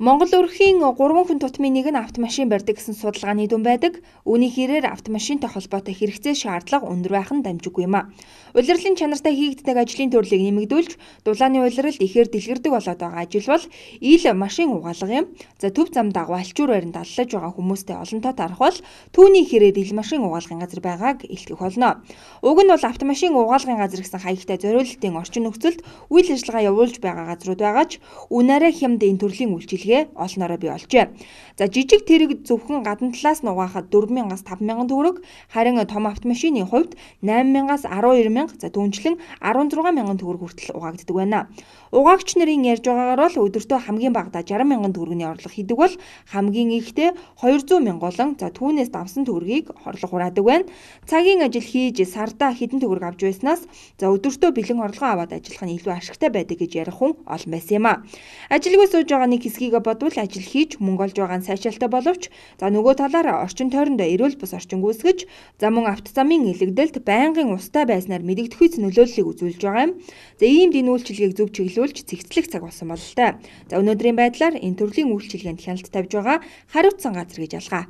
Монгол өрхийн 3 хүн тутмын нэг нь автомашин барьдаг гэсэн судалгааны дүн байдаг. Үүний хэрээр автомашинтай холбоотой хэрэгцээ шаардлага өндөр байх нь дамжиггүй юм а. Улирлын чанартай хийгддэг ажлын төрлийг нэмэгдүүлж, дулааны улиралд ихээр дэлгэрдэг болоод байгаа ажил бол ил машин угаалга юм. За төв зам дагуу алчуур байранд аллаж байгаа хүмүүстэй олонтоо тарах бол түүний хэрээр ил машин угаалгын газар байгааг илтгэх болно. Уг нь бол автомашин угаалгын газар гэсэн хаягтай зориулалтын орчин нөхцөлд үйл ажиллагаа явуулж байгаа газрууд байгаа ч үнээрээ хямд энэ төрлийн үйлчилгээ тэтгэлгээ олноороо би олжээ. За жижиг тэрэг зөвхөн гадна талаас нь угаахад 40000-аас 50000 төгрөг, харин э, том автомашины хувьд 80000-аас 12000, за дүнчлэн 16000 төгрөг хүртэл угаагддаг байна. Угаагч нарын ярьж байгаагаар бол өдөртөө хамгийн багадаа 60000 төгрөгийн орлого хийдэг бол хамгийн ихтэй 200 мянган, за түүнээс давсан төгрөгийг орлого хураадаг байна. Цагийн ажил хийж сарда хэдэн төгрөг авч байснаас за өдөртөө бэлэн орлого аваад ажиллах нь илүү ашигтай байдаг гэж ярих хүн олон байсан юм а. Ажилгүй сууж байгаа нэг хэсгийг өөрийгөө бодвол ажил хийж мөнгө олж байгаа нь сайшаалтай боловч за нөгөө талаараа орчин тойронд эрүүл бус орчин гүйцэтгэж за мөн авто замын элэгдэлд байнгын устай байснаар мэрэгдэхүйц нөлөөллийг үзүүлж байгаа юм. За ийм дэн үйлчилгээг зөв чиглүүлж цэгцлэх цаг болсон бололтой. За өнөөдрийн байдлаар энэ төрлийн үйлчилгээнд хяналт тавьж байгаа хариуцсан газар гэж ялгаа.